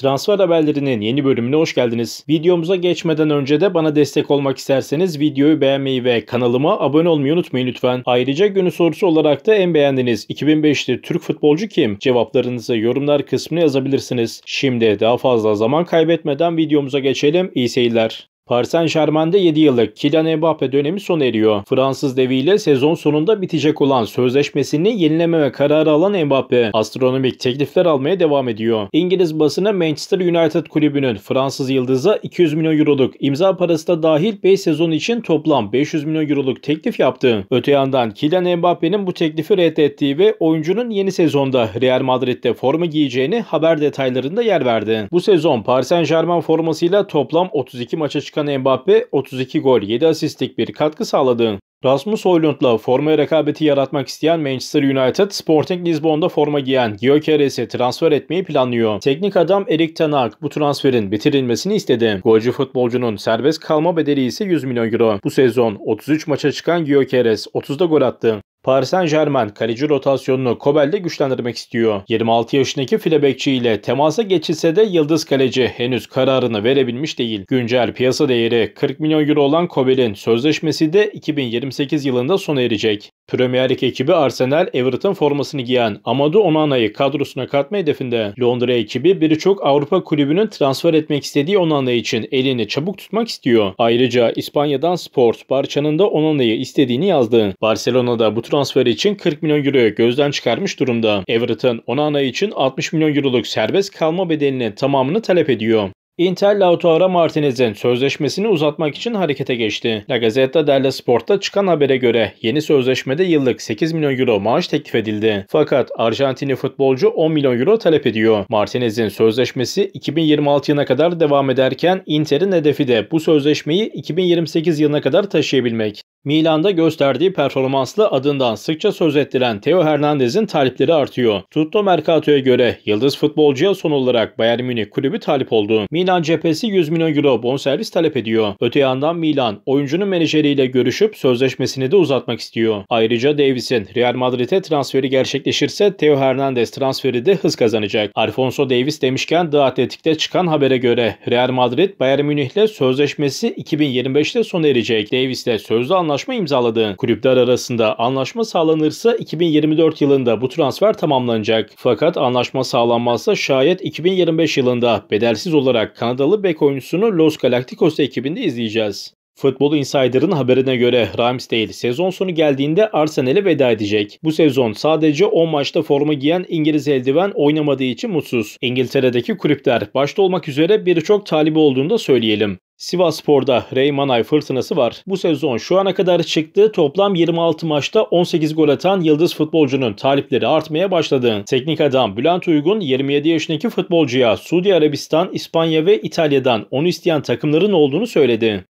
Transfer haberlerinin yeni bölümüne hoş geldiniz. Videomuza geçmeden önce de bana destek olmak isterseniz videoyu beğenmeyi ve kanalıma abone olmayı unutmayın lütfen. Ayrıca günü sorusu olarak da en beğendiğiniz 2005'te Türk futbolcu kim? Cevaplarınızı yorumlar kısmına yazabilirsiniz. Şimdi daha fazla zaman kaybetmeden videomuza geçelim. İyi seyirler. Paris Saint-Germain'de 7 yıllık Kylian Mbappe dönemi sona eriyor. Fransız deviyle sezon sonunda bitecek olan sözleşmesini yenilememe kararı alan Mbappe astronomik teklifler almaya devam ediyor. İngiliz basını Manchester United kulübünün Fransız yıldıza 200 milyon euroluk imza parası da dahil 5 sezon için toplam 500 milyon euroluk teklif yaptı. Öte yandan Kylian Mbappe'nin bu teklifi reddettiği ve oyuncunun yeni sezonda Real Madrid'de forma giyeceğini haber detaylarında yer verdi. Bu sezon Paris Saint-Germain formasıyla toplam 32 maça çıkan çıkan Mbappe 32 gol 7 asistlik bir katkı sağladı. Rasmus Højlund'la forma rekabeti yaratmak isteyen Manchester United, Sporting Lisbon'da forma giyen Gyökeres'i transfer etmeyi planlıyor. Teknik adam Erik Ten Hag bu transferin bitirilmesini istedi. Golcü futbolcunun serbest kalma bedeli ise 100 milyon euro. Bu sezon 33 maça çıkan Gyökeres 30'da gol attı. Paris Saint Germain kaleci rotasyonunu Kobel'de güçlendirmek istiyor. 26 yaşındaki Filebekçi ile temasa geçilse de Yıldız Kaleci henüz kararını verebilmiş değil. Güncel piyasa değeri 40 milyon euro olan Kobel'in sözleşmesi de 2028 yılında sona erecek. Premier Lig ekibi Arsenal, Everton formasını giyen Amadou Onana'yı kadrosuna katma hedefinde. Londra ekibi birçok Avrupa kulübünün transfer etmek istediği Onana için elini çabuk tutmak istiyor. Ayrıca İspanya'dan Sport, Barça'nın da Onana'yı istediğini yazdı. Barcelona da bu transfer için 40 milyon euro gözden çıkarmış durumda. Everton, Onana için 60 milyon euroluk serbest kalma bedelinin tamamını talep ediyor. Inter Lautaro Martinez'in sözleşmesini uzatmak için harekete geçti. La Gazzetta dello Sport'ta çıkan habere göre yeni sözleşmede yıllık 8 milyon euro maaş teklif edildi. Fakat Arjantinli futbolcu 10 milyon euro talep ediyor. Martinez'in sözleşmesi 2026 yılına kadar devam ederken Inter'in hedefi de bu sözleşmeyi 2028 yılına kadar taşıyabilmek. Milan'da gösterdiği performansla adından sıkça söz ettiren Theo Hernandez'in talipleri artıyor. Tutto Mercato'ya göre yıldız futbolcuya son olarak Bayern Münih kulübü talip oldu. Milan Milan cephesi 100 milyon euro bonservis talep ediyor. Öte yandan Milan oyuncunun menajeriyle görüşüp sözleşmesini de uzatmak istiyor. Ayrıca Davis'in Real Madrid'e transferi gerçekleşirse Theo Hernandez transferi de hız kazanacak. Alfonso Davis demişken The Atletic'te çıkan habere göre Real Madrid Bayern Münih'le sözleşmesi 2025'te sona erecek. Davis'le sözlü anlaşma imzaladı. Kulüpler arasında anlaşma sağlanırsa 2024 yılında bu transfer tamamlanacak. Fakat anlaşma sağlanmazsa şayet 2025 yılında bedelsiz olarak Kanadalı bek oyuncusunu Los Galacticos ekibinde izleyeceğiz. Futbol Insider'ın haberine göre Ramsdale sezon sonu geldiğinde Arsenal'e veda edecek. Bu sezon sadece 10 maçta forma giyen İngiliz eldiven oynamadığı için mutsuz. İngiltere'deki kulüpler başta olmak üzere birçok talibi olduğunu da söyleyelim. Sivas Spor'da Reymanay fırtınası var. Bu sezon şu ana kadar çıktığı toplam 26 maçta 18 gol atan yıldız futbolcunun talipleri artmaya başladı. Teknik adam Bülent Uygun 27 yaşındaki futbolcuya Suudi Arabistan, İspanya ve İtalya'dan onu isteyen takımların olduğunu söyledi.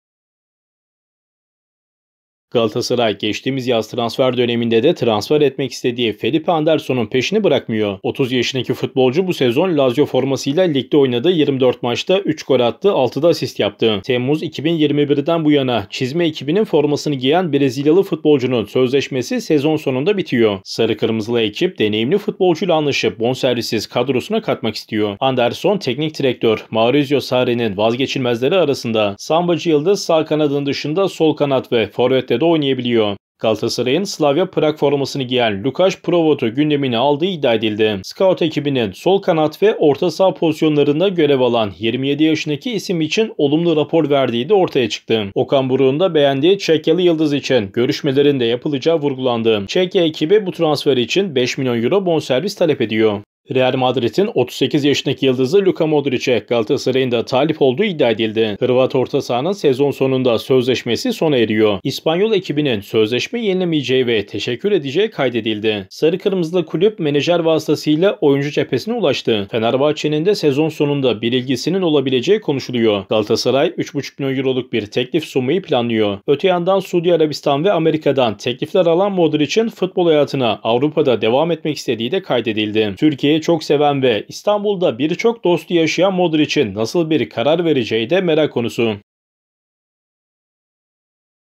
Galatasaray geçtiğimiz yaz transfer döneminde de transfer etmek istediği Felipe Anderson'un peşini bırakmıyor. 30 yaşındaki futbolcu bu sezon Lazio formasıyla ligde oynadı. 24 maçta 3 gol attı, 6 da asist yaptı. Temmuz 2021'den bu yana çizme ekibinin formasını giyen Brezilyalı futbolcunun sözleşmesi sezon sonunda bitiyor. Sarı kırmızılı ekip deneyimli futbolcuyla anlaşıp bonservisiz kadrosuna katmak istiyor. Anderson teknik direktör Maurizio Sarri'nin vazgeçilmezleri arasında. Sambacı Yıldız sağ kanadın dışında sol kanat ve forvette de oynayabiliyor. Galatasaray'ın Slavia Prag formasını giyen Lukas Provot'u gündemini aldığı iddia edildi. Scout ekibinin sol kanat ve orta saha pozisyonlarında görev alan 27 yaşındaki isim için olumlu rapor verdiği de ortaya çıktı. Okan Buruk'un da beğendiği Çekyeli Yıldız için görüşmelerin de yapılacağı vurgulandı. Çekya ekibi bu transfer için 5 milyon euro bonservis talep ediyor. Real Madrid'in 38 yaşındaki yıldızı Luka Modric'e Galatasaray'ın da talip olduğu iddia edildi. Hırvat orta sahanın sezon sonunda sözleşmesi sona eriyor. İspanyol ekibinin sözleşme yenilemeyeceği ve teşekkür edeceği kaydedildi. Sarı Kırmızılı kulüp menajer vasıtasıyla oyuncu cephesine ulaştı. Fenerbahçe'nin de sezon sonunda bir ilgisinin olabileceği konuşuluyor. Galatasaray 3,5 milyon euroluk bir teklif sunmayı planlıyor. Öte yandan Suudi Arabistan ve Amerika'dan teklifler alan Modric'in futbol hayatına Avrupa'da devam etmek istediği de kaydedildi. Türkiye Galatasaray'ı çok seven ve İstanbul'da birçok dostu yaşayan Modric'in nasıl bir karar vereceği de merak konusu.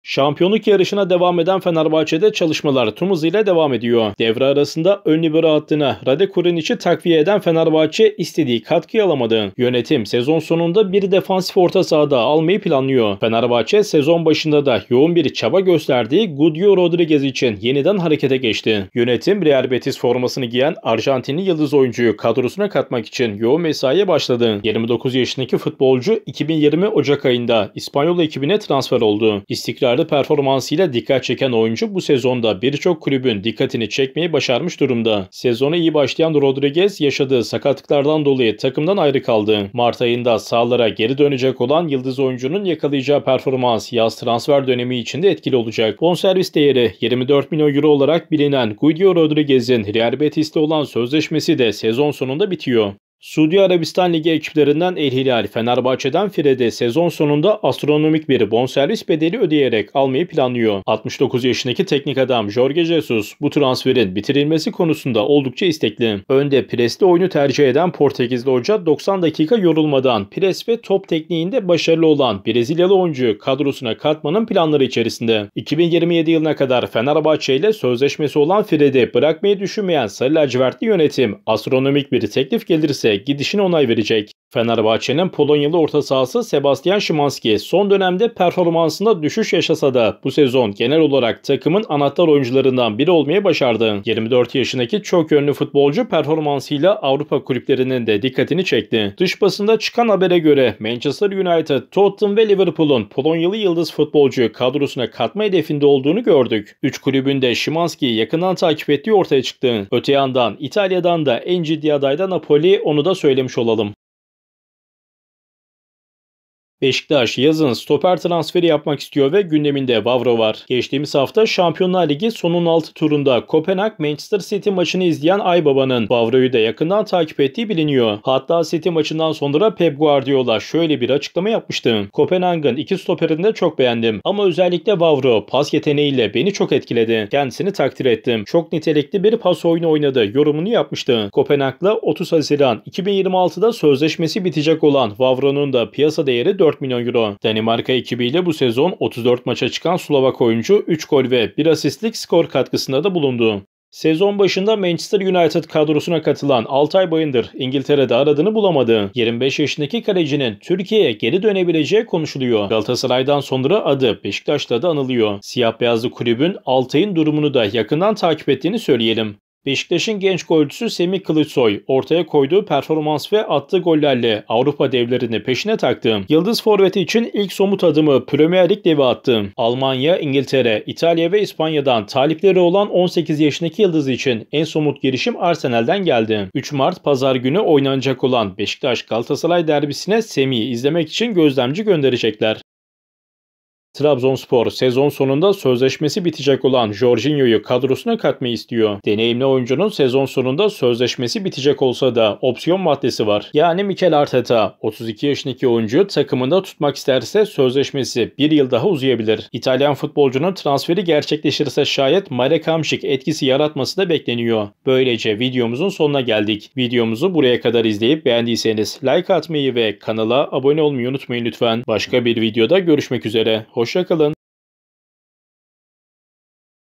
Şampiyonluk yarışına devam eden Fenerbahçe'de çalışmalar tüm hızıyla devam ediyor. Devre arasında ön libero hattına Rade Kurenic'i takviye eden Fenerbahçe istediği katkıyı alamadı. Yönetim sezon sonunda bir defansif orta sahada almayı planlıyor. Fenerbahçe sezon başında da yoğun bir çaba gösterdiği Gudio Rodriguez için yeniden harekete geçti. Yönetim Real Betis formasını giyen Arjantinli yıldız oyuncuyu kadrosuna katmak için yoğun mesaiye başladı. 29 yaşındaki futbolcu 2020 Ocak ayında İspanyol ekibine transfer oldu. İstikrar Icardi performansıyla dikkat çeken oyuncu bu sezonda birçok kulübün dikkatini çekmeyi başarmış durumda. Sezona iyi başlayan Rodriguez yaşadığı sakatlıklardan dolayı takımdan ayrı kaldı. Mart ayında sağlara geri dönecek olan yıldız oyuncunun yakalayacağı performans yaz transfer dönemi içinde etkili olacak. Bonservis değeri 24 milyon euro olarak bilinen Guido Rodriguez'in Real Betis'te olan sözleşmesi de sezon sonunda bitiyor. Suudi Arabistan Ligi ekiplerinden El Hilal, Fenerbahçe'den Fred'i sezon sonunda astronomik bir bonservis bedeli ödeyerek almayı planlıyor. 69 yaşındaki teknik adam Jorge Jesus bu transferin bitirilmesi konusunda oldukça istekli. Önde presli oyunu tercih eden Portekizli hoca 90 dakika yorulmadan pres ve top tekniğinde başarılı olan Brezilyalı oyuncu kadrosuna katmanın planları içerisinde. 2027 yılına kadar Fenerbahçe ile sözleşmesi olan Fred'i bırakmayı düşünmeyen Sarı Lacivertli yönetim astronomik bir teklif gelirse ve gidişine onay verecek. Fenerbahçe'nin Polonyalı orta sahası Sebastian Szymanski son dönemde performansında düşüş yaşasa da bu sezon genel olarak takımın anahtar oyuncularından biri olmaya başardı. 24 yaşındaki çok yönlü futbolcu performansıyla Avrupa kulüplerinin de dikkatini çekti. Dış basında çıkan habere göre Manchester United, Tottenham ve Liverpool'un Polonyalı yıldız futbolcuyu kadrosuna katma hedefinde olduğunu gördük. Üç kulübünde de Szymanski'yi yakından takip ettiği ortaya çıktı. Öte yandan İtalya'dan da en ciddi adayda Napoli onu da söylemiş olalım. Beşiktaş yazın stoper transferi yapmak istiyor ve gündeminde Vavro var. Geçtiğimiz hafta Şampiyonlar Ligi sonun 6 turunda Kopenhag Manchester City maçını izleyen Aybaba'nın Vavro'yu da yakından takip ettiği biliniyor. Hatta City maçından sonra Pep Guardiola şöyle bir açıklama yapmıştı. Kopenhag'ın iki stoperini de çok beğendim ama özellikle Vavro pas yeteneğiyle beni çok etkiledi. Kendisini takdir ettim. Çok nitelikli bir pas oyunu oynadı yorumunu yapmıştı. Kopenhag'la 30 Haziran 2026'da sözleşmesi bitecek olan Vavro'nun da piyasa değeri 4. 4 milyon euro. Danimarka ekibiyle bu sezon 34 maça çıkan Slovak oyuncu 3 gol ve 1 asistlik skor katkısında da bulundu. Sezon başında Manchester United kadrosuna katılan Altay Bayındır İngiltere'de aradığını bulamadı. 25 yaşındaki kalecinin Türkiye'ye geri dönebileceği konuşuluyor. Galatasaray'dan sonra adı Beşiktaş'ta da anılıyor. Siyah beyazlı kulübün Altay'ın durumunu da yakından takip ettiğini söyleyelim. Beşiktaş'ın genç golcüsü Semih Kılıçsoy ortaya koyduğu performans ve attığı gollerle Avrupa devlerini peşine taktı. Yıldız forveti için ilk somut adımı Premier Lig devi attı. Almanya, İngiltere, İtalya ve İspanya'dan talipleri olan 18 yaşındaki Yıldız için en somut girişim Arsenal'den geldi. 3 Mart pazar günü oynanacak olan Beşiktaş Galatasaray derbisine Semih'i izlemek için gözlemci gönderecekler. Trabzonspor sezon sonunda sözleşmesi bitecek olan Jorginho'yu kadrosuna katmayı istiyor. Deneyimli oyuncunun sezon sonunda sözleşmesi bitecek olsa da opsiyon maddesi var. Yani Mikel Arteta 32 yaşındaki oyuncu takımında tutmak isterse sözleşmesi bir yıl daha uzayabilir. İtalyan futbolcunun transferi gerçekleşirse şayet Marek Hamşik etkisi yaratması da bekleniyor. Böylece videomuzun sonuna geldik. Videomuzu buraya kadar izleyip beğendiyseniz like atmayı ve kanala abone olmayı unutmayın lütfen. Başka bir videoda görüşmek üzere. Hoş Hoşçakalın.